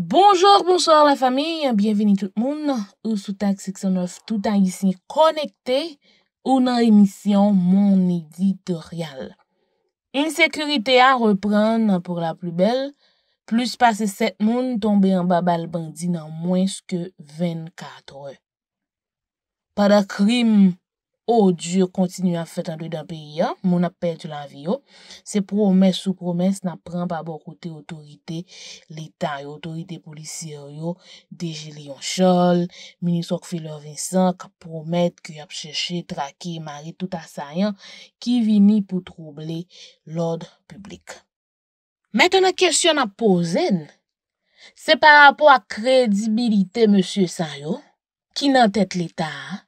Bonjour, bonsoir la famille, bienvenue tout le ou Sous tout en ici connecté ou dans émission Mon éditorial. Insécurité à reprendre pour la plus belle, plus passé 7 moun tombé en babal bandit en moins que 24 Pas de crime ou diyo kontinu an fèt an doy dan peyi an, moun ap pèl tu lanvi yo, se promè sou promè nan pran pa bo kote otorite l'Etat yo, otorite polisiyo yo, deje Leonchol, minisok filo Vincent, ka promet ki ap chèche, trake, marit, touta sa yon, ki vini pou trouble l'odre publik. Mètene kèsyon ap pozen, se par rapport a kredibilite monsye san yo, ki nan tèt l'Etat a,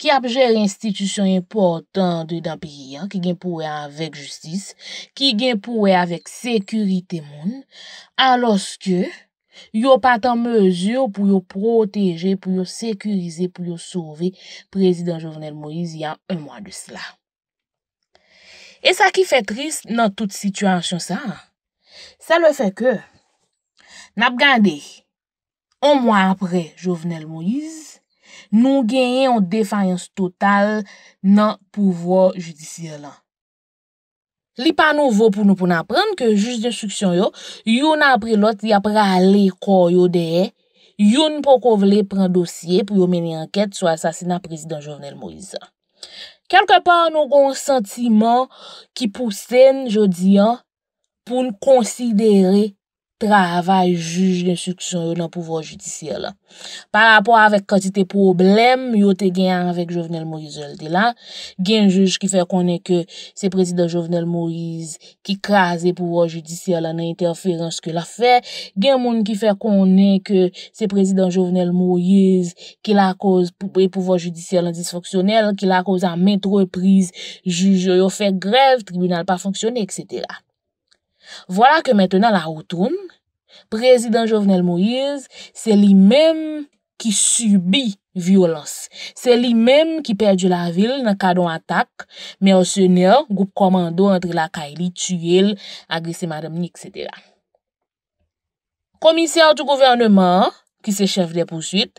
ki ap jere institisyon impotant de Dampiriyan, ki genpouwe avèk justis, ki genpouwe avèk sekurite moun, aloske yo patan mezyo pou yo proteje, pou yo sekurize, pou yo sove Prezident Jovenel Moïse yon un mwa di sè la. E sa ki fè trist nan tout situasyon sa, sa le fè ke, nap gande, un mwa apre Jovenel Moïse, Nou genye yon defayans total nan pouvo judisyon lan. Li pa nou vò pou nou pou nan apren, ke jous de suksyon yo, yon apre lot, yon apre ale kò yo deye, yon pou kon vle pren dosye pou yon meni anket sou asasina prezident Jovenel Moïse. Kelke pa nou kon sentiman ki pou sen, jo diyan, pou nou konsidere travay juj den suksyon yo nan pouvoj judisyel. Par apwa avek katite problem, yo te gen anvek Jovenel Moïse l de lan, gen juj ki fè konen ke se prezident Jovenel Moïse ki kaze pouvoj judisyel an a interferans ke la fè, gen moun ki fè konen ke se prezident Jovenel Moïse ki la akose pouvoj judisyel an disfoksyonel, ki la akose an mèt repriz juj yo fè grev, tribunal pa fonksyonel, etc. Vola ke mètè nan la outoun, prezident Jovenel Moïse se li mèm ki subi violons. Se li mèm ki perdi la vil nan kadon atak, mè osenè, goup komando antre la kaili, tüyèl, agresè madèmnik, etc. Komisyèr di gouvernement ki se chèvdè pou süt,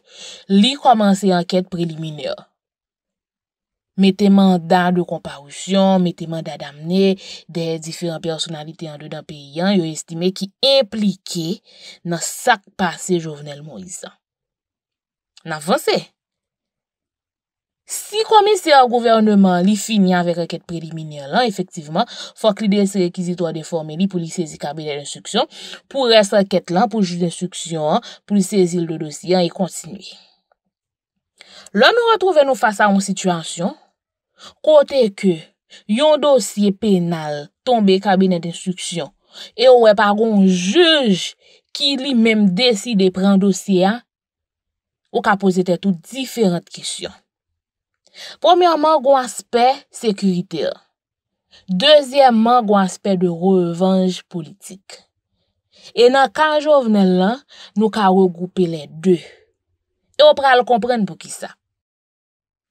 li komanse anket preliminèr. Metè mandat de komparousyon, metè mandat d'amne, de diferent personalite an do dan pe yon, yo estime ki implike nan sak pase jovenel Moïse. Nan vonse. Si komise a governman li finye avèk akèt prediminye lan, efektiveman, fòk li de se rekizito a deforme li pou li sezi kabile d'instruksyon, pou res akèt lan pou jil d'instruksyon, pou li sezi l do dosiyan, e kontinuye. La nou retrouve nou fasa ou sitwansyon, kote ke yon dosye penal tombe kabinet instruksyon e ou e pa goun juge ki li mem deside pren dosye a, ou ka pose te tout diferent kisyon. Premièman goun aspe sekurite a. Dezyèman goun aspe de revanj politik. E nan kan jovnen lan, nou ka regroupe le dè. E ou pral kompren pou ki sa.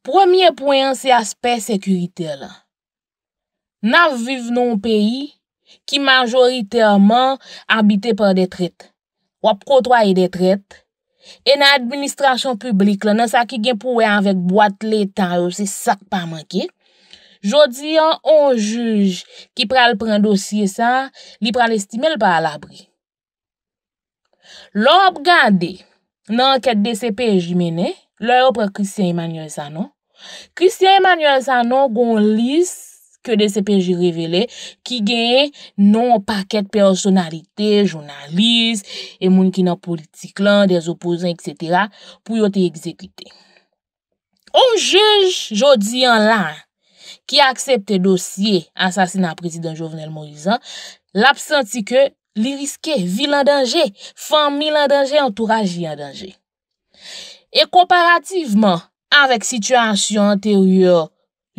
Premye poyen se aspek sekurite la. Na vive non peyi ki majoritèman abite pa detret. Ou ap protwa e detret. E nan administrasyon publik la, nan sa ki gen pouwe anvek boate letan ou se sak pa manke. Jodi an, an juj ki pral pren dosye sa, li pral estime l pa alabri. Lop gande nan anket de sepe jimene, Lè ou pre Kristian Emmanuel Sanon. Kristian Emmanuel Sanon goun lise ke de sepeji revele ki genye non paket personalite, jounalise e moun ki nan politik lan de zopouzan, etc. pou yo te ekzekite. Ou jèj jodi an lan ki aksepte dosye ansasina prezident Jovenel Morizan l'absenti ke li riske, vi lan dange, fan mi lan dange, entouraj vi lan dange. E komparativeman, avèk situasyon anteryor,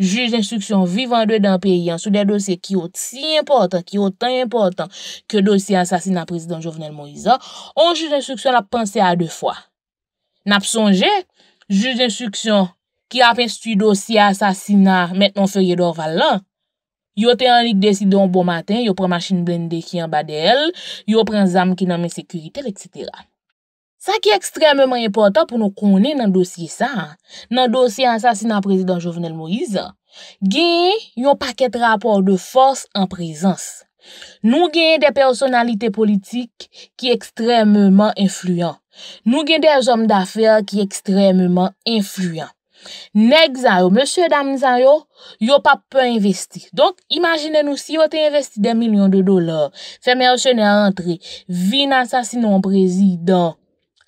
juj d'instruksyon vivande dan peyyan sou de dosye ki yot si important, ki yot tan important ke dosye asasina prezidant Jovenel Moïsa, ou juj d'instruksyon ap pense a de fwa. Nap sonje, juj d'instruksyon ki ap estu dosye asasina metnon fè yedor valan, yo te anlik desi don bon maten, yo pren masjin blendè ki an badè el, yo pren zam ki nan men sekuritel, etc., Sa ki ekstrememan impotant pou nou konen nan dosye sa, nan dosye ansasina prezident Jovenel Moïse, gen yon paket rapor de fos en prezans. Nou gen de personalite politik ki ekstrememan influyant. Nou gen de jom dafer ki ekstrememan influyant. Neg zayou, mèche dam zayou, yon pap pou investi. Donk, imagine nou si yon te investi den milyon de dolar, se mèche ne antre, vin ansasina yon prezident Moïse,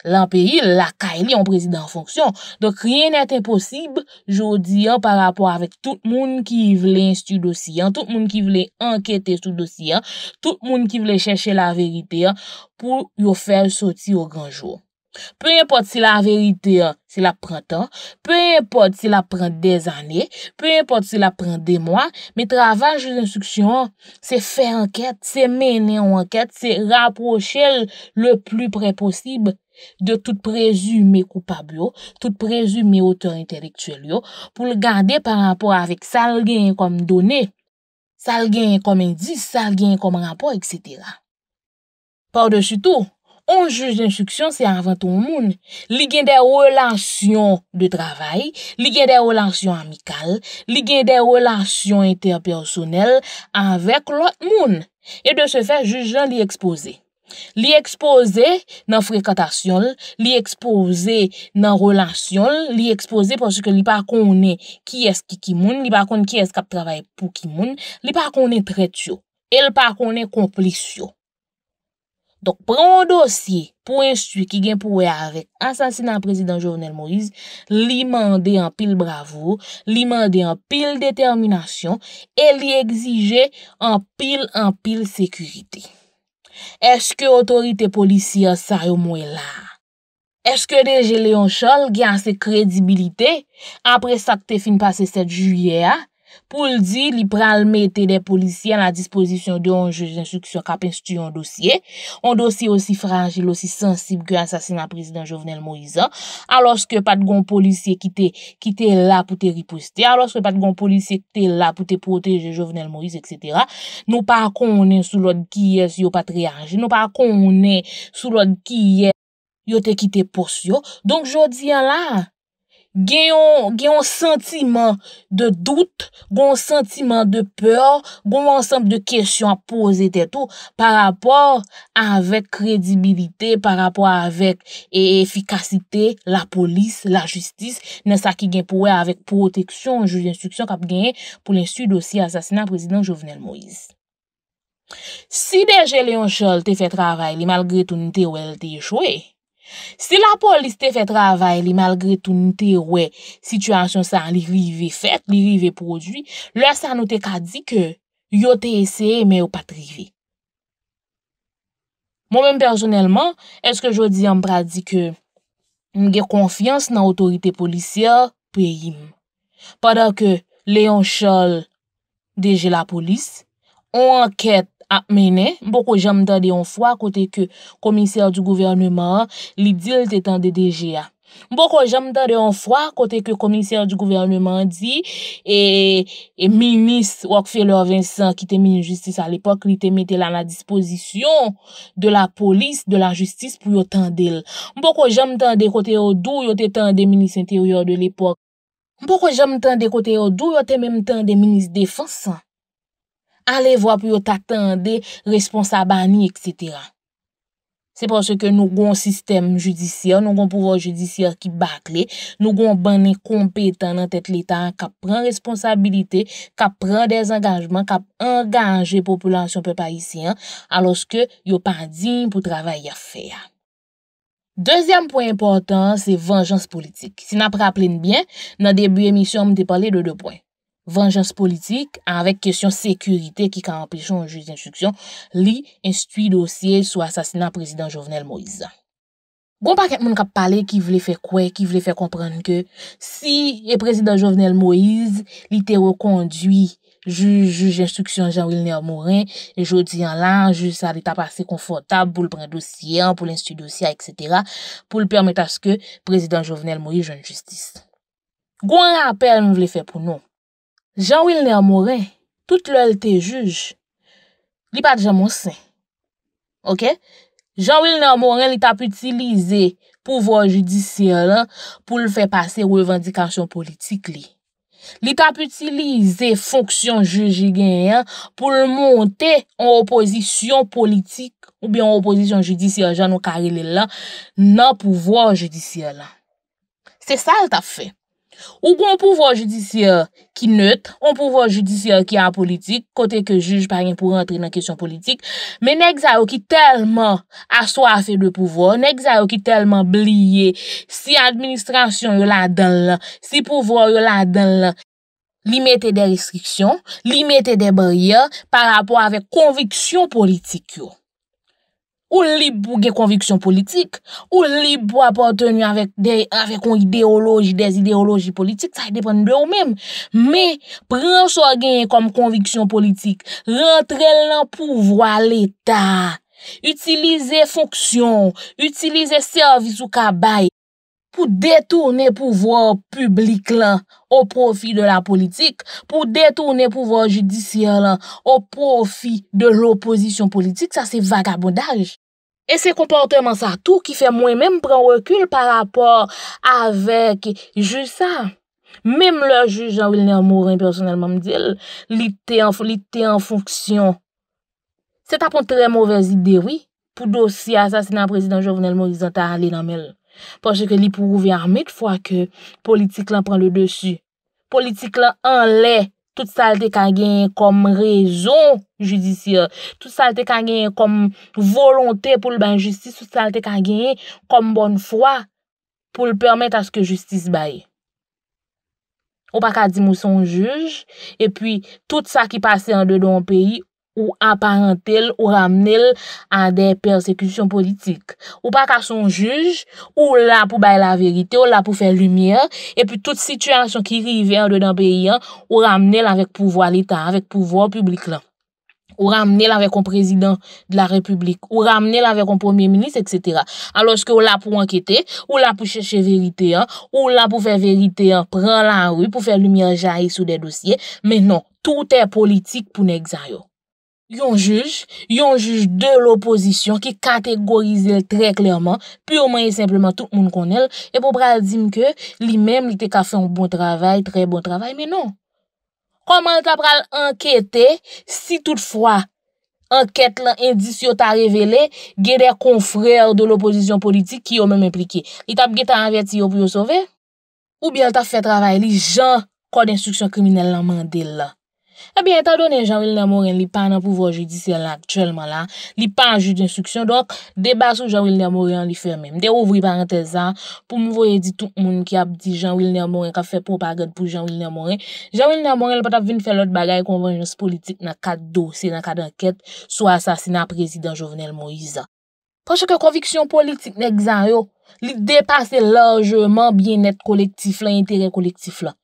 lan peyi, la ka e li yon prezidant fonksyon. Donk, rien nete posib, jodi, an, par rapor avet tout moun ki vle enkete stu dosi, an, tout moun ki vle enkete stu dosi, an, tout moun ki vle chèche la verite, an, pou yon fèl soti ou granjou. Pe yon pot si la verite, an, si la prant, an, pe yon pot si la prant de zanye, pe yon pot si la prant de mwa, mi travaj ou zin suksyon, an, se fè anket, se mène an anket, se raproche le plu pre posib, an, De tout prezume koupab yo, tout prezume oteur intelektuel yo pou le gade par rapport avek sal gen kom done, sal gen kom indis, sal gen kom rapport, etc. Par de su tou, on juge d'instruction se avan ton moun. Li gen de relasyon de travay, li gen de relasyon amikal, li gen de relasyon interpersonel avek lot moun. E de se fe juge jan li expose. Li ekspose nan frekantasyon, li ekspose nan relasyon, li ekspose porsi ke li pa kone ki eski ki moun, li pa kone ki eskap travay pou ki moun, li pa kone tretyo, el pa kone komplisyon. Donk, pran dosye pou ensuy ki gen pou we ave, ansansi nan prezident Jovenel Moïse, li mande an pil bravou, li mande an pil determinasyon, el li egzije an pil an pil sekurite. Eske otorite polisya sa yo mwen la? Eske deje Leonchol gyan se kredibilite apre sakte fin pase 7 juye a? Poul di, li pralme te de polisye an la disposisyon de yon jejensu ki se kapen stu yon dosye, yon dosye osi fragil, osi sensib ke yon sasina prezident Jovenel Moïse, aloske pat goun polisye ki te la pou te riposte, aloske pat goun polisye ki te la pou te proteje Jovenel Moïse, etc., nou pa konen sou lod ki ye si yo patreanje, nou pa konen sou lod ki ye yo te ki te porsyo, donk jodi an la... gen yon sentiman de dout, gen yon sentiman de peur, gen yon ansanp de kesyon apose te tou par apor avèk kredibilite, par apor avèk efikasite, la polis, la justis, nè sa ki gen pouè avèk proteksyon, joul instruksyon kap gen pou lènsu dosi asasina prezident Jovenel Moïse. Si deje Leonchol te fet rara ili malgre tou nite ou el te yechouè, Si la polis te fe travay li malgre tou nou te we situasyon san li rive fet, li rive prodwi, la sa nou te ka di ke yo te ese me ou pa trivi. Mon men personelman, eske jodi yon pradi ke mge konfians nan otorite polisya pe yin. Padar ke leyon chol deje la polis, ou anket, ap mene, mpo ko jam tan de yon fwa kote ke komisèr di gouverneman li dil te tan de DGA. Mpo ko jam tan de yon fwa kote ke komisèr di gouverneman di e, e minis Wakfeller Vincent ki te mini justice a l'epok li te mette la na dispozisyon de la polis, de la justice pou yo tan del. Mpo ko jam tan de kote yo dou yo te tan de minis interior de l'epok. Mpo ko jam tan de kote yo dou yo te menm tan de minis defansan. ale vwa pou yo tatande responsa bani, etc. Se pwase ke nou goun sistem judisyar, nou goun pouvo judisyar ki bakle, nou goun bani kompetan nan tet l'Etat kap pran responsabilite, kap pran dezengajman, kap engaje populasyon pe parisyen, alos ke yo pa din pou travay ya fe ya. Dezyem pou importan, se venjans politik. Si nan praplen bien, nan debi emisyon mte pale de do pouen. Vengeance politik, avèk kèsyon sekurite ki ka empèchon ou juj instruksyon, li instituy dosye sou asasinan prezident Jovenel Moïse. Goun pa kèp moun kap pale ki vle fè kwe, ki vle fè kompran ke si e prezident Jovenel Moïse li te wè kondwi juj instruksyon Jean-Willem Morin, e jodi an lan, juj sa de tap asè konfortab pou l pren dosye, pou l instituy dosye, etc. pou l permèt aske prezident Jovenel Moïse joun justice. Goun apèl moun vle fè pou nou. Jean-Wilner Morin, tout lòl te juj, li pat jè monsen. Ok? Jean-Wilner Morin li tap utilize pouvoi judisyon lan pou li fè pase wè vendikasyon politik li. Li tap utilize fonksyon juji gen yon pou li monte an oposisyon politik ou bi an oposisyon judisyon jan ou kare li lan nan pouvoi judisyon lan. Se sal ta fè. Ou bon pouvo judisye ki neutre, ou pouvo judisye ki an politik, kote ke juj paryen pou rentre nan kesyon politik, men nek zay ou ki telman aswa se de pouvo, nek zay ou ki telman blye, si administrasyon yo la denle, si pouvo yo la denle, li mette de restriksyon, li mette de brye, par rapport avek konviksyon politik yo. Ou li pou gen konviksyon politik, ou li pou apotenye avèk an ideoloji, des ideoloji politik, sa y depen de ou mèm. Mè, pran so gen konviksyon politik, rentre lan pou vwa l'Etat, utilize fonksyon, utilize servis ou kabay. pou detourne pouvoor publik lan, ou profi de la politik, pou detourne pouvoor judisyen lan, ou profi de l'oposisyon politik, sa se vagabondaj. E se komponterman sa tou ki fe mwen menm pren rekul pa rapor avek ju sa. Mem le ju jan Wilner Mourin personelman mdil, li te an fonksyon. Se tapon tre mouvez ide, oui, pou dosi asasinan prezident Jovenel Morizant a alen amel. Poche ke li pou gouverme et fwa ke politik lan pren le desu. Politik lan anle, tout salte ka genye kom rezon judisyon. Tout salte ka genye kom volonte pou l ban justice. Tout salte ka genye kom bon fwa pou l permette aske justice baye. Ou pa ka di mouson juj, et pi tout sa ki pase an dedon peyi, Ou aparentel, ou ramnel an de persekution politik. Ou pa ka son juj, ou la pou bay la verite, ou la pou fe lumiye. E pi tout situasyon ki rive an de nan peyi an, ou ramnel avèk pouvo al eta, avèk pouvo al publik lan. Ou ramnel avèk an prezident de la republik, ou ramnel avèk an premier-ministre, etc. Aloske ou la pou ankyete, ou la pou cheche verite an, ou la pou fe verite an, ou la pou fe lumiye jaye sou de dosye. Menon, tout è politik pou nèk zayon. Yon juj, yon juj de l'oppozisyon ki kategorize lè trè klerman, pyo manye simplement tout moun konel, e pou pral di mke li menm li te ka fèm bon travay, trè bon travay, men non. Koman lè ta pral anketè, si toutfwa anket lè indisyon ta revele, gè der konfrèr de l'oppozisyon politik ki yo menm implike. I tap gè ta anveti yo pou yo sove? Ou bè lè ta fè travay li jan kod instruksyon kriminelle lè mandè lè? Ebyen, ta donen Jean-William Morin li pa nan pouvo jodi sel aktuelman la, li pa anjou d'instruksyon, donk deba sou Jean-William Morin li fè mèm. De ouvri paranteza, pou mou voye di tout moun ki ap di Jean-William Morin ka fè propagand pou Jean-William Morin, Jean-William Morin li pat ap vin fè lot bagay konvanjons politik nan kat dosè, nan kat anket, sou asasina prezident Jovenel Moïse. Poche ke konviksyon politik nek zan yo, li depa se lojereman bienet kolektif la, interè kolektif la.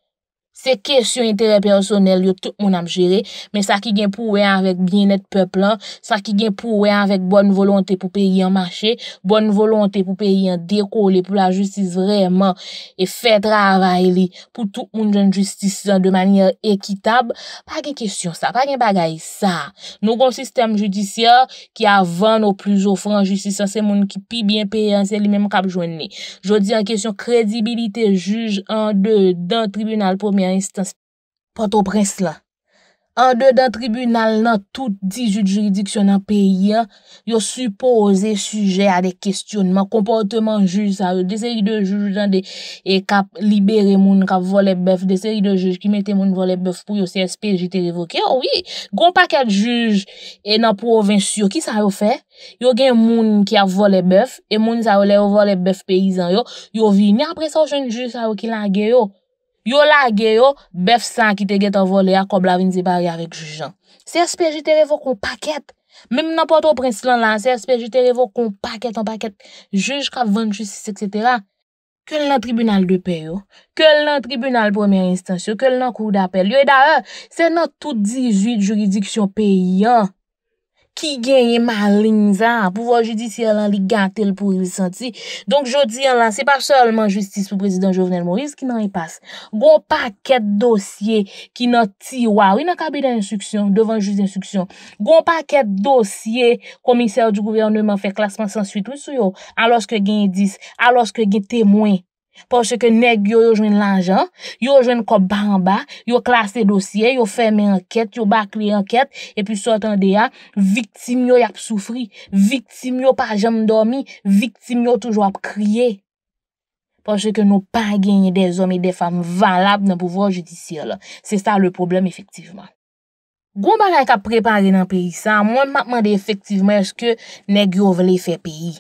Se kesyon interè personel yo tout moun am jere Men sa ki gen pou wey avèk Bienet peplan Sa ki gen pou wey avèk bon volontè pou peyi an mache Bon volontè pou peyi an dekoli Pou la justis vreman E fè travay li Pou tout moun jen justis an de manye ekitab Pa gen kesyon sa Pa gen bagay sa Nou konsistèm judisyar Ki avan nou plus ofran Justis an se moun ki pi bien peyi an Se li menm kap jwen ne Jodi an kesyon kredibilite Juge an de dan tribunal premier yon istans patoprens la. An de dan tribunal nan tout di jude juridiksyon nan peyi an, yo supoze suje a de kestyonman, komporteman jude sa yo. Deseri de jude jan de e kap libere moun, kap vole bef, deseri de jude ki mete moun vole bef pou yo CSP, jite revoke. Owi, goun paket jude e nan provinsyo, ki sa yo fe? Yo gen moun ki a vole bef, e moun sa yo le yo vole bef peyi zan yo, yo vi, ni apre sa ou june jude sa yo ki lan ge yo. Yo la geyo, bef san ki te get avole ya kob la vin zibari avek jujan. Se espè jiterevo kon paket, mèm nan patro prinsilan lan, se espè jiterevo kon paket, an paket, juj krav vant jutsis, et cetera, ke l nan tribunal de peyo, ke l nan tribunal premier instansio, ke l nan kou d'apel, yo e da e, se nan tout 18 juridiksyon peyan. Ki genye malinza pou vo judisiye lan li gate l pou il senti. Donk jodi lan, se pa solman justice pou prezident Jovenel Maurice ki nan yi pas. Gon pa ket dosye ki nan tiwa. Ou yi nan kabide instuksyon, devan juzi instuksyon. Gon pa ket dosye komisye ou di gouverne man fe klasman sansuit wisou yo. A loske genye dis, a loske genye temwen. Poche ke neg yo yo jwen lanjan, yo jwen ko bamba, yo klase dosye, yo fèmè anket, yo bakli anket, epi sou atan deyan, viktim yo yap soufri, viktim yo pa jèm dormi, viktim yo toujwa ap kriye. Poche ke nou pa genye de zom e de fam valab nan pouvoir judisye la. Se sa le problem efektiveman. Goumba renk ap prepare nan peyi sa, mwen mapman de efektiveman eske neg yo vle fè peyi.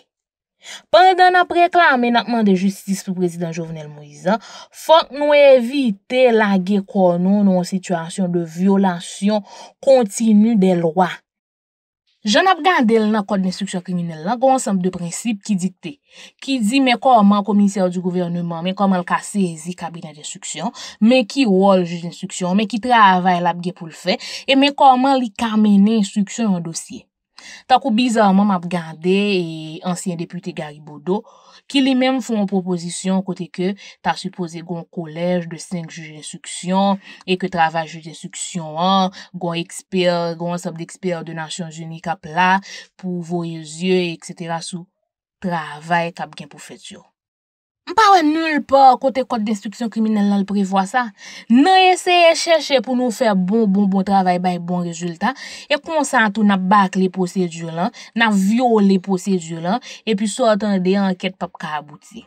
Pendan ap reklame nakman de justis pou prezident Jovenel Moïse, fok nou evite lage konon nou an situasyon de violasyon kontinu de lwa. Jan ap gande l nan kode n instruksyon kriminell la, goun sanp de prinsip ki di te. Ki di men koman komisiyan ou di gouvernement, men koman l ka sezi kabina d'instruksyon, men ki wol juj instruksyon, men ki travay labge pou l fe, e men koman li kamene instruksyon ou dosye. Ta kou bizarman map gande e ansyen depute Garibodo ki li men foun proposisyon kote ke ta supose goun kolèj de 5 juje instruksyon e ke travaj juje instruksyon an, goun sabd eksper de Nasyon Jouni kapla pou voyezyon et sètera sou travaj tab gen pou fèt yo. Mpa wè nul pa kote kote d'instruksyon kriminelle nan l'privwa sa. Nan yè se yè chèche pou nou fè bon, bon, bon travèl bay bon rezultat, yè konsantou nan bak lè posèdjou lan, nan vyo lè posèdjou lan, epi sou atan de anket pap ka abouti.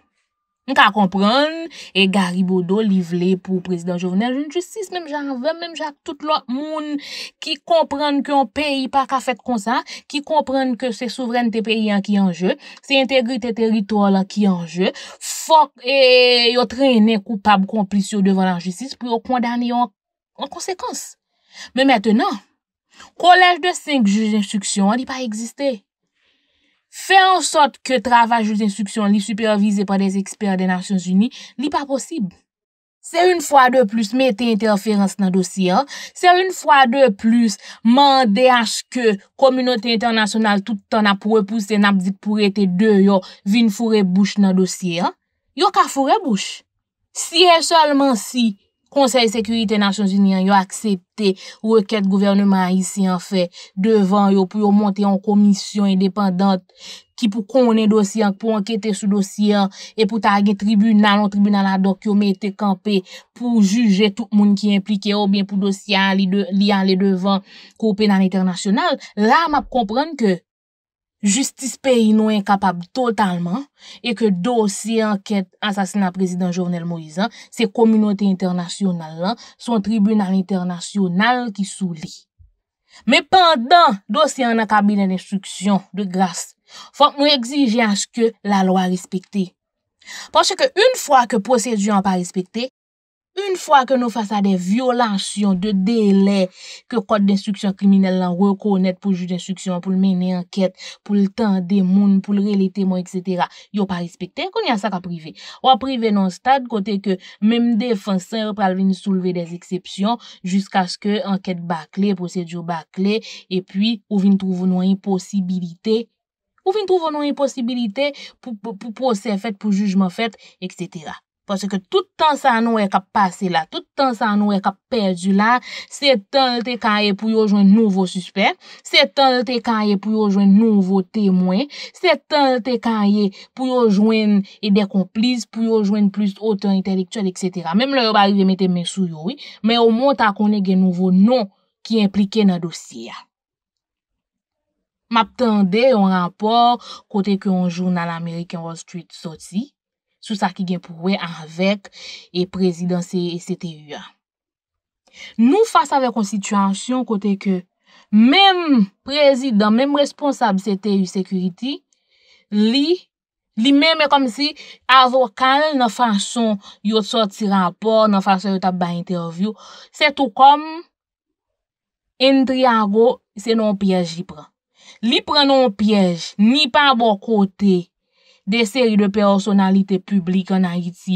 Mwen ka kompran, e garibodo livle pou prezident jovenel jen justice, menm jan anve, menm jan tout lot moun ki kompran ke yon peyi pa ka fet konsan, ki kompran ke se souveren te peyi an ki anje, se integri te teritor la ki anje, fok e yo trenen koupab konplisyon devan an justice pou yo kondani yon konsekons. Men metenan, kolèj de 5 juj instruksyon di pa egziste. Fè an sot ke travaj ou zinstruksyon li supervize pa des eksper de Nasyons Uni, li pa posib. Se yon fwa de plus mette interferans nan dosye, se yon fwa de plus mande aske komynoti internasyonal toutan ap repouse nan ap dit pou rete de yon vin fure bouch nan dosye, yon ka fure bouch. Si e solman si, konsey sekurite Nasyon Jiniyan yo aksepte ou e ket gouvernman isi an fe, devan yo pou yo monte an komisyon independant ki pou konen dosyan, pou anketen sou dosyan e pou tagye tribunal an tribunal adok yo me ete kampe pou juje tout moun ki implike ou bien pou dosyan li an le devan ko pe nan internasyonal. Ra ma pou komprende ke Justis pe ino inkapab totalman e ke dosye anket an sasina prezident Jornel Moisan se kominote internasyonal lan son tribunal internasyonal ki sou li. Me pandan dosye an akabilen instruksyon de glas, fok nou egzije aske la lo a respekte. Pache ke un fwa ke posèdou an pa respekte, Un fwa ke nou fasa de violansyon, de deley, ke kote d'instruksyon kriminelle lan rekounet pou juj d'instruksyon, pou l meni anket, pou l tan de moun, pou l relite moun, etc., yo pa respekte, kon y a sa ka prive. Ou a prive nan stad, kote ke mem defanse repal vin souleve des eksepsyon, jusqu'a sk anket bakle, posedjou bakle, e pi ou vin trouvo nou y posibilite pou posen fèt, pou jujman fèt, etc., Paske tout an sa nou e ka pase la, tout an sa nou e ka perde la, se tan lte ka ye pou yo jwen nouvo suspens, se tan lte ka ye pou yo jwen nouvo temwen, se tan lte ka ye pou yo jwen e dekomplis, pou yo jwen plus otan intelektuel, etc. Mem lè yo bari ve mette mensou yoi, men o moun ta konen gen nouvo nou ki implike nan dosiya. Map tan de yon rampor kote ki yon joun nan l'American Wall Street soti, sou sa ki gen prouè anvek e prezidansi et se te yu an. Nou fasa vek an situasyon kote ke menm prezidans, menm responsabli se te yu sekuriti, li, li menm e kom si avokal nan fason yot sorti rampor, nan fason yot ap ba interview, se tou kom en triago se non piyej yi pren. Li pren non piyej, ni pa bo kote De seri de personality publik an Haiti.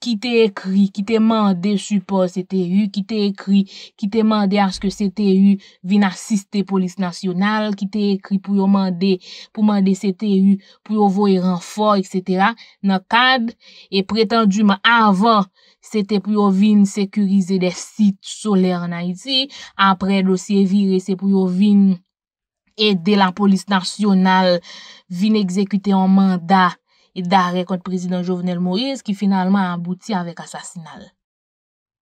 Ki te ekri, ki te mande support CTU. Ki te ekri, ki te mande aske CTU vin asiste polis nasyonal. Ki te ekri pou yo mande CTU pou yo voye renfor, etc. Nan kad, e pretendu man avan CTU pou yo vin sekurize de sit soler an Haiti. Apre dosye vire, CTU pou yo vin... Ede la polis nasyonal vin ekzekyte an manda e dare kont prezident Jovenel Moïse ki finalman an bouti anvek asasinal.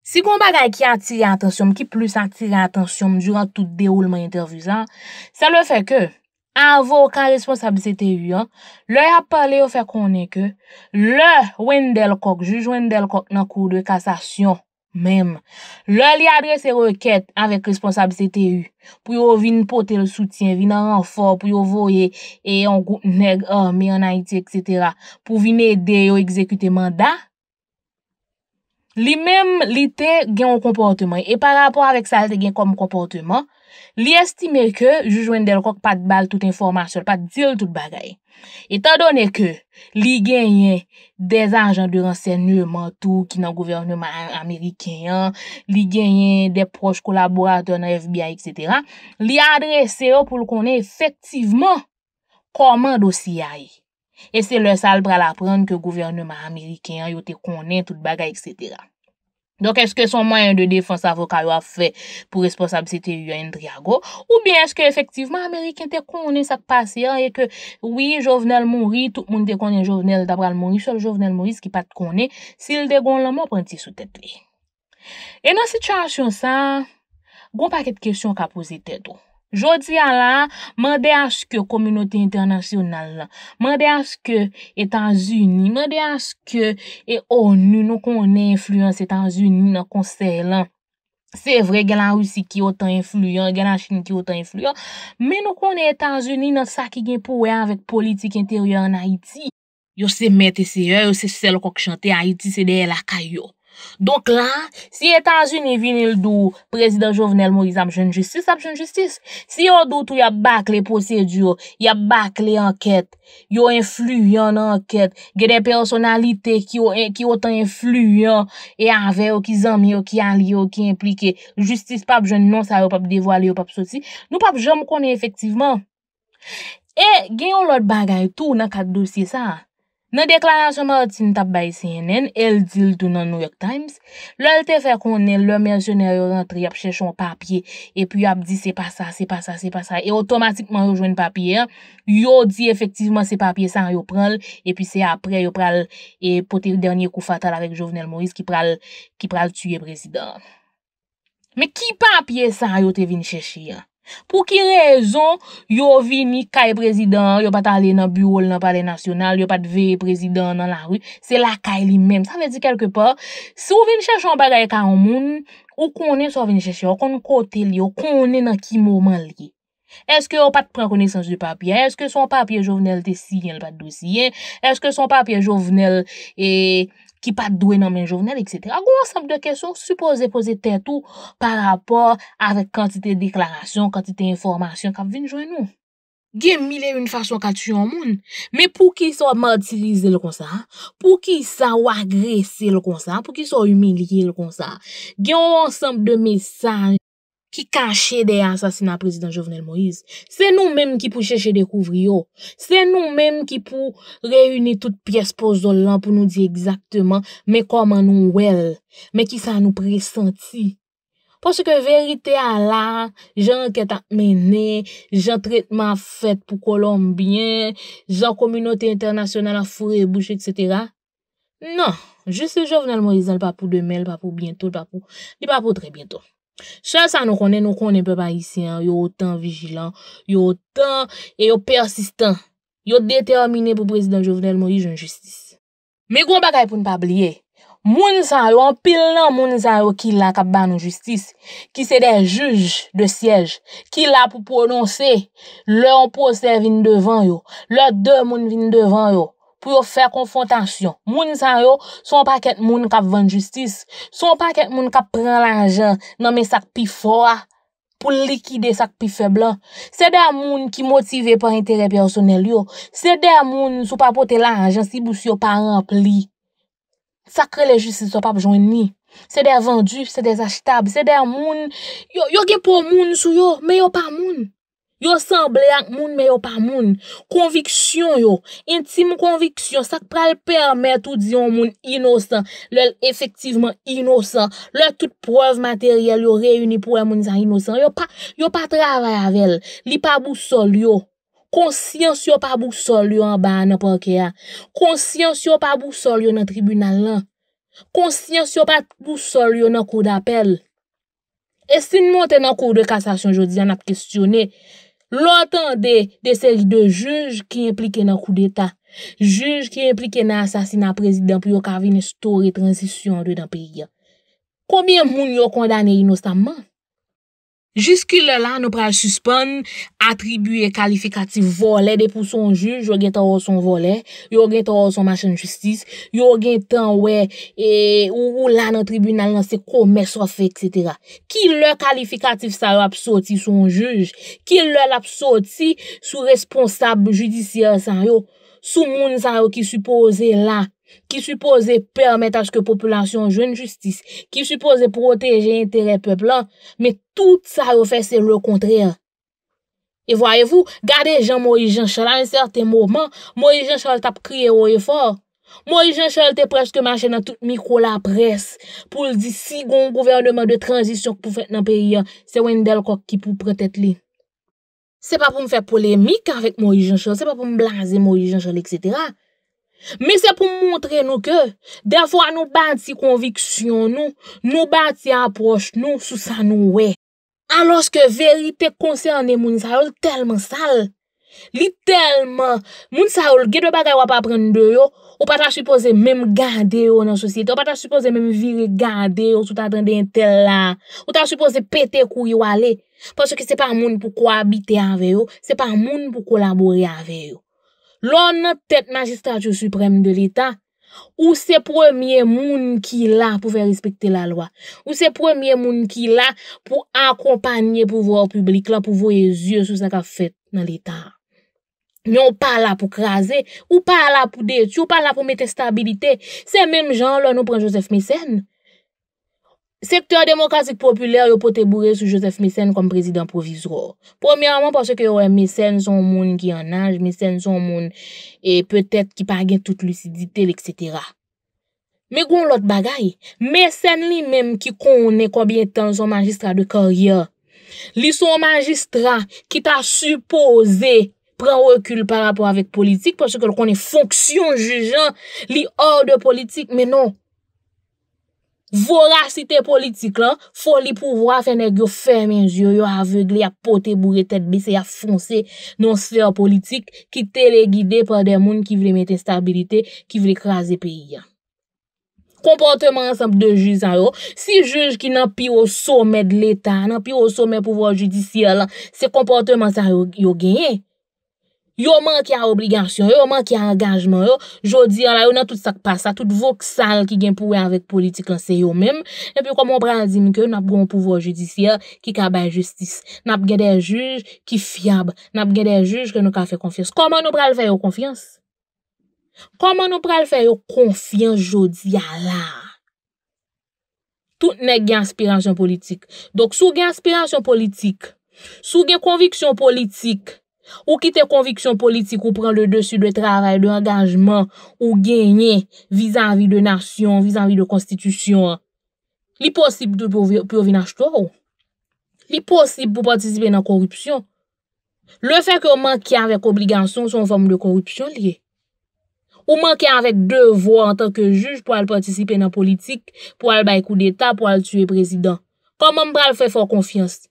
Si kon bagay ki atire atensyon, ki plus atire atensyon duran tout de oulman intervizan, sa le fe ke avokan responsablisite yon, le ap pale yo fe konen ke le wendel kok, juj wendel kok nan kou de kasasyon, Mèm, lò li adre se ro e ket avèk responsabili se te yu, pou yo vin pote le soutyen, vin nan renfor, pou yo voye, e yon gout neg, mi yon haiti, etc. Pou vin ede yo ekzekute manda, li mèm li te gen yon komportèman, e par rapport avèk sa te gen komportèman, Li estime ke jujwen del kok pat bal tout informasyon, pat dil tout bagay. Etan donen ke li genyen de zanjan de ransenye mentou ki nan gouverneman Amerikenyan, li genyen de proj kolaborator nan FBI, etc., li adrese yo pou l konen efektiveman komando siyay. E se le sal pral aprenn ke gouverneman Amerikenyan yo te konen tout bagay, etc., Donk, eske son mwenye de defensa avokal yo a fe pou responsabilite yon triago? Ou bien, eske efektivman Ameriken te konen sak pase ya? E ke, oui, jovenel mori, tout moun te konen jovenel dabral mori, sol jovenel mori, skipat konen, sil de kon la moun prenti sou tete li. E nan sitjansyon sa, goun pa ket kesyon ka pozite do. Oh. Jodi a la, man de aske kominoti internasyonal la, man de aske Etan Zuni, man de aske EONU, nou konen influyans Etan Zuni nan konsey la. Se vre, gen la rousi ki otan influyans, gen la chini ki otan influyans, men nou konen Etan Zuni nan sa ki gen pouwe avet politik interior nan Haiti. Yo se mette se yo, yo se selo kok chante Haiti, se deye la kayo. Donk la, si etan ju ne vinil dou prezident jovenel Moriza ap jen justice, ap jen justice, si yo doutou ya bak le posedyo, ya bak le anket, yo influyon anket, gede personalite ki yo tan influyon, e aveyo ki zamiyo, ki aliyo, ki implike, justice pa ap jen non sa yo, pa ap devoye yo, pa ap soti, nou pa ap jen mkone efektiveman. E gen yon lot bagay tou nan kat dosye sa a. Nan deklarasyon martin tap bay CNN, el dil tou nan New York Times, lòl te fè konen lò mersyoner yo rentri ap chèchon papye, epi yo ap di se pa sa, se pa sa, se pa sa, e otomatikman yo jwen papye, yo di efektivman se papye san yo pral, epi se apre yo pral e poter denye kou fatal avèk Jovenel Moïse ki pral tuye presidèr. Me ki papye san yo te vin chèchè yon? Pou ki rezon, yo vini kay prezidant, yo pat ale nan biol nan pale nasyonal, yo pat ve prezidant nan la ru, se la kay li men. Sa me di kelke pa, se yo vini chesyon bagay ka ou moun, ou konen so vini chesyon, konen kote li, ou konen nan ki mouman li. Eske yo pat pren konesans di papye, eske son papye jovenel te siyen l pat dosyen, eske son papye jovenel e... ki pa dwe nan men jouvnel, etc. Agon ansemp de kesyon, se se pose, pose te tou pa rapor avèk kantite deklarasyon, kantite informasyon, kap vin jwen nou. Gen milè yon fason ka tsyon moun, men pou ki sa wak matilize l kon sa, pou ki sa wak grese l kon sa, pou ki sa wak humiliye l kon sa, gen ansemp de mesaj, Ki kache dey an sasina prezident Jovenel Moïse. Se nou menm ki pou chèche dekouvri yo. Se nou menm ki pou reyouni tout pièspos do lan pou nou di exaktman. Mè koman nou wèl. Mè ki sa nou presenti. Pòsè ke verite a la, jan kèt a mène, jan tretman fèt pou kolombien, jan kominote internasyonal a furebouche, etc. Non, je se Jovenel Moïse al papou de mel, papou bientou, di papou tre bientou. Se sa nou konen, nou konen pe pa isi an, yo otan vijilan, yo otan e yo persistan, yo determine pou prezident Jovenel Moïse yon justice. Me kon bakay pou n'pabliye, moun san yo, an pil nan moun san yo ki la kap ban yon justice, ki se de juj de siyej, ki la pou prononse, lè an posè vin devan yo, lè dè moun vin devan yo. pou yo fè konfon tansyon. Moun san yo, son pa ket moun kap ven justice. Son pa ket moun kap pren lanjan, nanme sak pi fòa, pou likide sak pi fè blan. Se de a moun ki motive pou entere personel yo, se de a moun sou pa pote lanjan si bous yo pa rempli. Sakre le justice sou pa pjouni. Se de a vendu, se de achitab, se de a moun, yo gen pou moun sou yo, me yo pa moun. Yo sanble ak moun men yo pa moun. Konviksyon yo. Intim konviksyon. Sak pral permet ou diyon moun inosan. Lel efektivman inosan. Lel tout preuve materyel yo reyuni pou e moun san inosan. Yo pa trava yavel. Li pa bousol yo. Konsyans yo pa bousol yo an ba an apokya. Konsyans yo pa bousol yo nan tribunal lan. Konsyans yo pa bousol yo nan kou d'apel. E sin moun te nan kou de kastasyon jodi an ap kestyone... Lontan de sej de juj ki implike nan kou d'Etat, juj ki implike nan asasina prezident pou yo kavine suto re-transisyon dwe dan periyan. Koubyen moun yo kondane inostanman? Jiski lè lan nou prej suspon, atribuye kalifikatif volè de pou son juj, yo gen tan ou son volè, yo gen tan ou son machin justice, yo gen tan ou lan nou tribunal nan se kome so fe, etc. Ki lè kalifikatif sa yo apsoti son juj, ki lè l'apsoti sou responsab judisyen san yo, sou moun san yo ki suppose la kalifikatif. ki suppose permit aske populasyon jwen justice, ki suppose proteje entere peblan, me tout sa refe se re kontreyan. E voyevou, gade jan Moïse Jean Charles an en serte mouman, Moïse Jean Charles tap kriye woye for. Moïse Jean Charles te preske manche nan tout mikou la pres, pou l di sigon gouvernement de transisyon pou fèt nan periyan, se wèn del kok ki pou pre tèt li. Se pa pou m fè polémik avèk Moïse Jean Charles, se pa pou m blaze Moïse Jean Charles, etc., Men se pou montre nou ke, defwa nou bati konviksyon nou, nou bati aproch nou sou sa nou we. Anlors ke verite konserne moun sa oul telman sal, li telman. Moun sa oul ge dwe bagay wap aprende yo, ou pata supose menm gade yo nan sosyete, ou pata supose menm viri gade yo sou ta dende entel la. Ou ta supose pete kou yo ale, paske se pa moun pou kwa abite ave yo, se pa moun pou kolabore ave yo. Loun nou ptet magistratou suprèm de l'Etat, ou se premiè moun ki la pou fè rispektè la lwa, ou se premiè moun ki la pou akompanyè pou vò ou publik la pou vò yè zyò sou sa ka fèt nan l'Etat. Mè ou pa la pou krasè, ou pa la pou detu, ou pa la pou metestabilite, se mèm jan loun nou pren Joseph Messèn. Sektor demokrasik populer yo pou te bourre sou Joseph Misen kom prezident provizor. Premiyaman pwase ke yo wè Misen son moun ki anaj, Misen son moun e pwase ki pa gen tout luciditel, etc. Me goun lot bagay, Misen li menm ki konen kwa bientan son magistra de korya. Li son magistra ki ta supose pren rekul par rapport avèk politik, pwase ke l konen fonksyon jujan li or de politik, men non. Vora si te politik lan, fò li pouvwa fè nèk yo fèmèn zyò, yo avegle, ya pote boure tèt bisè, ya fonse nan sfer politik ki te le gidè pa de moun ki vre mète stabilite, ki vre krasè pi yon. Komportèman ansemp de juz an yo, si juz ki nan pi yo somèd l'Etat, nan pi yo somèd pouvwa judisyè lan, se komportèman ansemp yo genye. Yo man ki a obligasyon, yo man ki a engajman yo. Jodi ya la, yo nan tout sakpasa, tout voksal ki gen pouwe avèk politik anse yo mèm. Epi yo komon pral zin ki yo nap gwen pouvo jidisi ya ki kaba justice. Nap gwen de juj ki fiyab. Nap gwen de juj ki nou ka fe konfiyans. Koman nou pral fe yo konfiyans? Koman nou pral fe yo konfiyans jodi ya la? Tout ne gen aspirasyon politik. Dok sou gen aspirasyon politik, sou gen konviksyon politik, Ou ki te konviksyon politik ou pran le desu de travay, de angajman, ou genye, vizanvi de nasyon, vizanvi de konstitisyon. Li posib pou pou vinach to ou? Li posib pou patisipe nan korupsyon? Le fèk ou manke avèk obligasyon son fòm de korupsyon liye? Ou manke avèk devò an tanke juj pou al patisipe nan politik, pou al baykou d'eta, pou al tue prezident? Konman mbral fè fò konfiansi.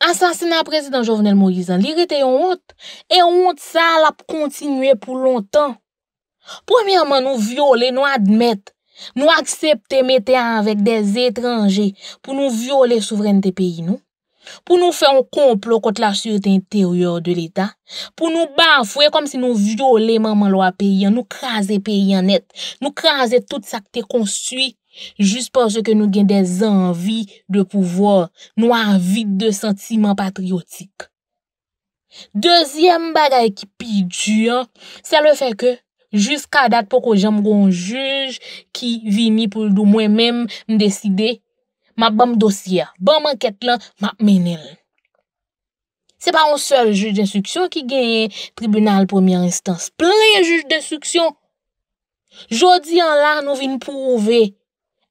Asansi nan prezident Jovenel Morizan, li rete yon hont, e hont sa la pou kontinue pou lontan. Premiyaman nou viole, nou admete, nou aksepte mete anvek de zetranje pou nou viole souveren te peyi nou. Pou nou fe yon komplo kote la sute interior de l'Etat. Pou nou bafwe kom si nou viole maman lo a peyi an, nou kraze peyi an net, nou kraze tout sa ki te konsui. Jus por se ke nou gen de zanvi de pouvor, nou anvit de sentiman patriotik. Dezyem bagay ki pi djuan, se le fe ke, jiska dat pou ko jen mgon juj ki vini pou nou mwen menm mdeside, ma bom dosya, bom anket lan, ma menel. Se pa on sol juj de suksyon ki gen tribunal pwemyan instans, plen juj de suksyon, jodi an la nou vin pou ouvey,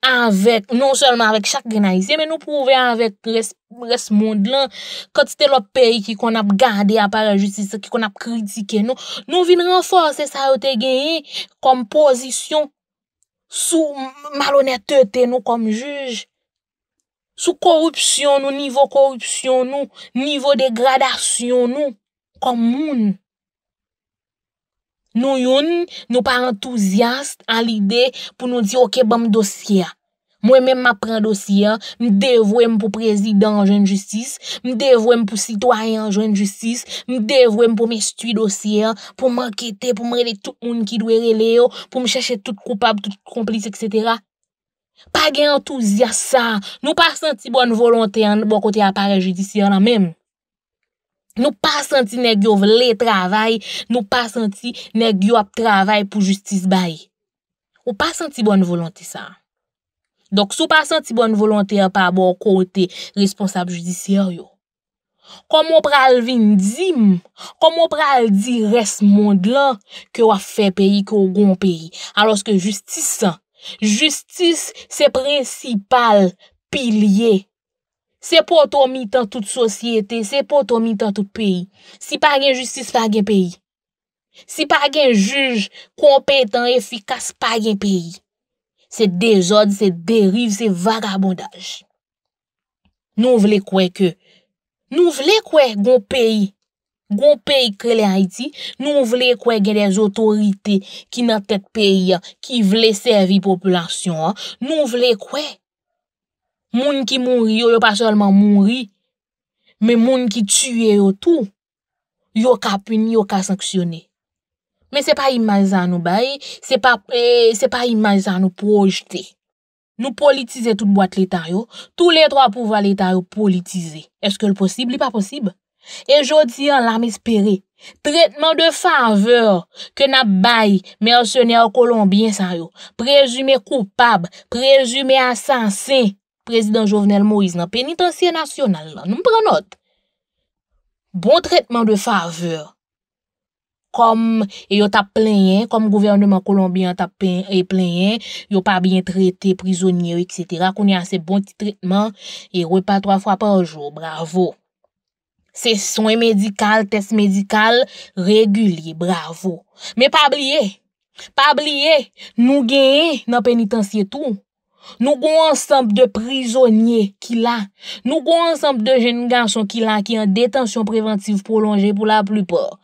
anvek, nou selman anvek chak genayise, men nou prouve anvek res mond lan, kote ste lop peyi ki kon ap gade apare jutsise, ki kon ap kritike nou, nou vin renforce sa yo te genye, kom posisyon sou malonete te nou kom juj, sou korupsyon nou, nivou korupsyon nou, nivou degradasyon nou, kom moun. Nou yon nou pa entouziast an lide pou nou di okè bom dosyè. Mwen men m apren dosyè, m devwèm pou prezidant an joun justice, m devwèm pou sitwayan an joun justice, m devwèm pou m estuy dosyè, pou m akete, pou m rele tout moun ki dwe rele yo, pou m chache tout koupab, tout komplis, etc. Pa gen entouziast sa, nou pa senti bon volontè an bo kote apare joudisyè nan men. Nou pa santi ne gyo vle travay, nou pa santi ne gyo ap travay pou justis bay. Ou pa santi bon volanti sa. Dok sou pa santi bon volanti ap ap bo kote responsab judisyaryo. Koman pral vin di, koman pral di res mond lan ke waf fe peyi ke wagon peyi. Aloske justisan, justis se prinsipal pilye. Se pou ton mi tan tout sosyete, se pou ton mi tan tout peyi. Si pa gen justice, pa gen peyi. Si pa gen juj, kompetan, efikas, pa gen peyi. Se dezod, se deriv, se vagabondaj. Nou vle kwe ke? Nou vle kwe gon peyi? Gon peyi kre le Haiti? Nou vle kwe gen dez otorite ki nan tet peyi ki vle servi populasyon? Nou vle kwe? Moun ki mounri yo, yo pa solman mounri. Me moun ki tue yo tout. Yo ka puni, yo ka sanksyone. Me se pa imazan nou bayi, se pa e, imazan nou projete. Nou politize tout boite l'Etat yo. Tout le tro apouva l'Etat yo politize. Eske l'possib, li pa possib? Ejodi an lam espere. Tretman de faveur ke nap bayi mersyone yo kolombien san yo. Prezume koupab, prezume asanse. Prezident Jovenel Moïse nan penitansiye nasyonal la. Nou m pren not. Bon tretman de faveur. Kom, yo tap plenyen. Kom gouvernement Colombian tap plenyen. E yo pa bien trette, prizonye, etc. Konye anse bon ti tretman. E rwepa 3 fwa pa anjou. Bravo. Se sonye medikal, tes medikal, regulye. Bravo. Me pa bliye. Pa bliye. Nou genye nan penitansiye tou. Nou kon ansemp de prizonye ki la, nou kon ansemp de jen ganson ki la ki an detansyon preventiv pou lonje pou la plupor.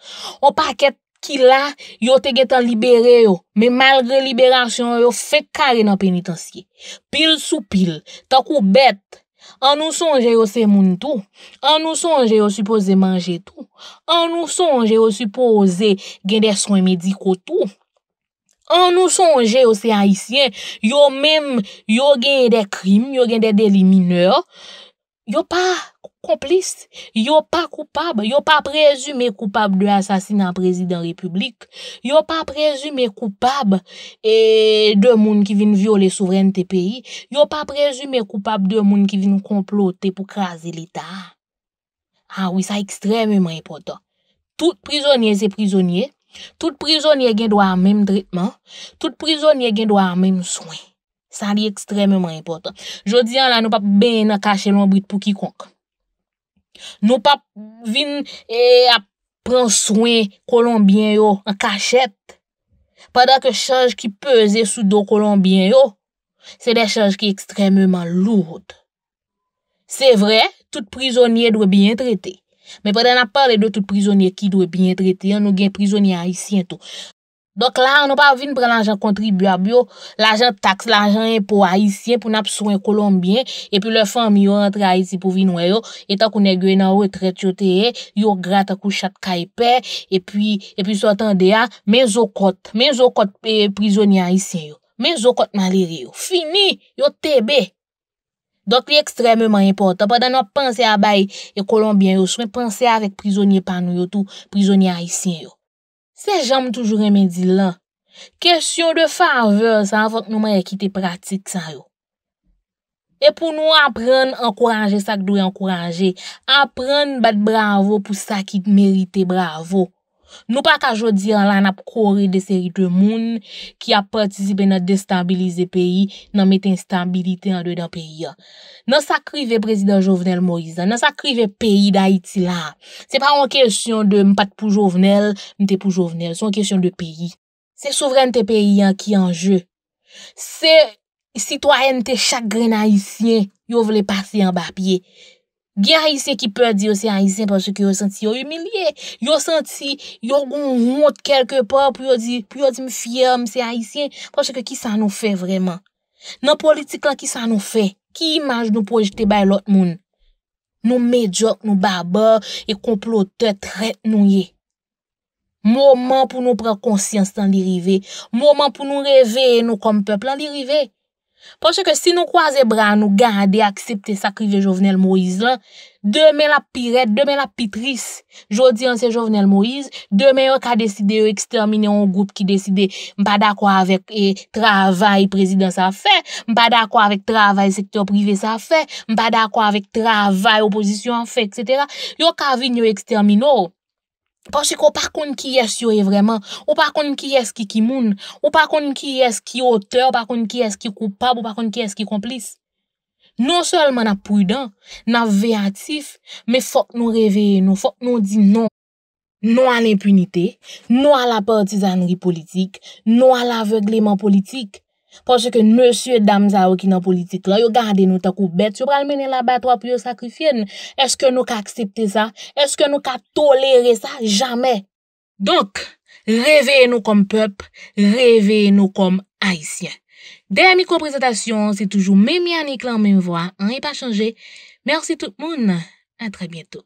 O paket ki la, yo te getan libere yo, me malgre liberasyon yo, fek kage nan penitansye. Pil sou pil, takou bet, an ou sonje yo se moun tou, an ou sonje yo supose manje tou, an ou sonje yo supose genes kon mediko tou. An nou sonje yo se haisyen, yo menm yo genye de krim, yo genye de delimineur, yo pa komplis, yo pa koupab, yo pa prezume koupab de asasinan prezident republik, yo pa prezume koupab e, de moun ki vin viole souveren te peyi, yo pa prezume koupab de moun ki vin komplote pou krasi lita. Ha ah wè sa ekstrem menm repotan. Tout prizonye se prizonye. Tout prizonye gen do a menm dritman, tout prizonye gen do a menm swen. Sa li ekstrememan impotant. Jodi an la nou pap ben a kache lombrit pou kikonk. Nou pap vin e eh, a pren swen kolombien yo an kachet. Padak e chanj ki peze sou do kolombien yo, se de chanj ki ekstrememan lourd. Se vre, tout prizonye dwe ben trite. Men pwede an ap pale de tout prizoniye ki dwe binye trete, an nou gen prizoniye Haitien tou. Dok la, an nou pa vin pre l'anjan kontribu abyo, l'anjan tax, l'anjan impo Haitien pou nap sou en Kolombien, epi lè fami yo antre Haitien pou vin wè yo, etan kou ne gwen nan wè trete yo teye, yo grata kou chat kaipè, epi sou atan deya, men zokot, men zokot prizoniye Haitien yo, men zokot maleri yo. Fini yo tebe! Dok li ekstrememan impotant, pa dan nou a panse a bay e kolonbyen yo, sou e panse a vek prizoniye pa nou yo tou, prizoniye a isyen yo. Se jam toujou remedi lan, kesyon de fave sa avok nou may ekite pratik san yo. E pou nou apren, ankoranje sak doy ankoranje, apren bat bravo pou sak it merite bravo. Nou pa ka jodi an lan ap kore de seri de moun ki ap patisipe nan destabilize peyi nan met instabilite an de dan peyi an. Nan sakri ve prezident Jovenel Moïse, nan sakri ve peyi da iti la, se pa an kesyon de m pat pou Jovenel, m te pou Jovenel, se an kesyon de peyi. Se souveren te peyi an ki anje, se sitwayen te chagre nan hisyen yo vle pase yon bapye. Gen haisyen ki pèr di yo se haisyen pòsè ki yo senti yo humiliè. Yo senti yo goun mout kelke pò pò yo di m fiyè m se haisyen. Pòsè ki ki sa nou fè vreman. Nan politik la ki sa nou fè, ki imaj nou pòjite bay lot moun? Nou medjok, nou babò, e komplotè, tret nou ye. Mouman pou nou prè konsyans tan li rive. Mouman pou nou revè nou kom pèp lan li rive. Poche ke si nou kwaze bra nou gande aksepte sa krive Jovenel Moïse la, demen la piret, demen la pitris. Jodi an se Jovenel Moïse, demen eh, yo ka deside yo ekstermine yon group ki deside mpa da kwa avek e travay prezident sa fe, mpa da kwa avek travay sektor prive sa fe, mpa da kwa avek travay oposisyon fe, etc. Yo ka vini yo ekstermine ou. Oh. Porsik ou pa kon ki yes yo e vreman, ou pa kon ki yes ki kimoun, ou pa kon ki yes ki ote, ou pa kon ki yes ki koupab, ou pa kon ki yes ki komplis. Non selman na prudan, na veyatif, me fok nou reveye nou, fok nou di non. Non an impunite, non an la partizanri politik, non an la avegleman politik. Ponche ke monsye dam za okina politik la, yo gade nou takou bet, yo pral mene la batwa pou yo sakrifyen. Eske nou ka aksepte sa? Eske nou ka tolere sa? Jamè! Donk, reveye nou kom pep, reveye nou kom haisyen. Deyè mikro prezentasyon, se toujou mè mè anik lan mèm vwa, an y pa chanje. Mersi tout moun, a tre bietou.